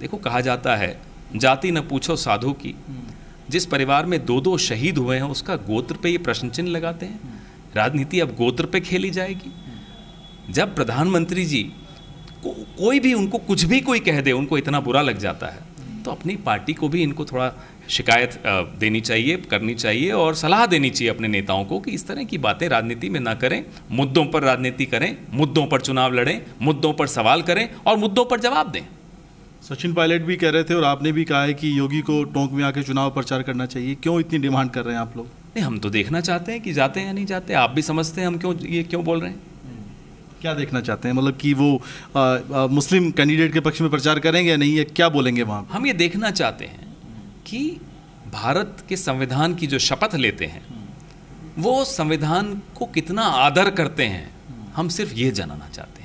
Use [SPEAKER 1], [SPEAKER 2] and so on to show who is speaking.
[SPEAKER 1] देखो कहा जाता है जाति न पूछो साधु की हम्म। जिस परिवार में दो दो शहीद हुए हैं उसका गोत्र पे ये प्रश्न चिन्ह लगाते हैं हम्म। राजनीति अब गोत्र पे खेली जाएगी हम्म। जब प्रधानमंत्री जी को कोई भी उनको कुछ भी कोई कह दे उनको इतना बुरा लग जाता है तो अपनी पार्टी को भी इनको थोड़ा शिकायत देनी चाहिए करनी चाहिए और सलाह देनी चाहिए अपने नेताओं को कि इस तरह की बातें राजनीति में ना करें मुद्दों पर राजनीति करें मुद्दों पर चुनाव लड़ें मुद्दों पर सवाल करें और मुद्दों पर जवाब दें
[SPEAKER 2] सचिन पायलट भी कह रहे थे और आपने भी कहा है कि योगी को टोंक में आके चुनाव प्रचार करना चाहिए क्यों इतनी डिमांड कर रहे हैं आप लोग नहीं हम तो देखना चाहते हैं कि जाते हैं या नहीं जाते आप भी समझते हैं हम क्यों ये क्यों बोल रहे हैं क्या देखना चाहते हैं मतलब कि वो आ, आ, मुस्लिम कैंडिडेट के पक्ष में प्रचार करेंगे या नहीं या क्या बोलेंगे वहाँ हम ये देखना चाहते हैं कि भारत के
[SPEAKER 1] संविधान की जो शपथ लेते हैं वो संविधान को कितना आदर करते हैं हम सिर्फ ये जानना चाहते हैं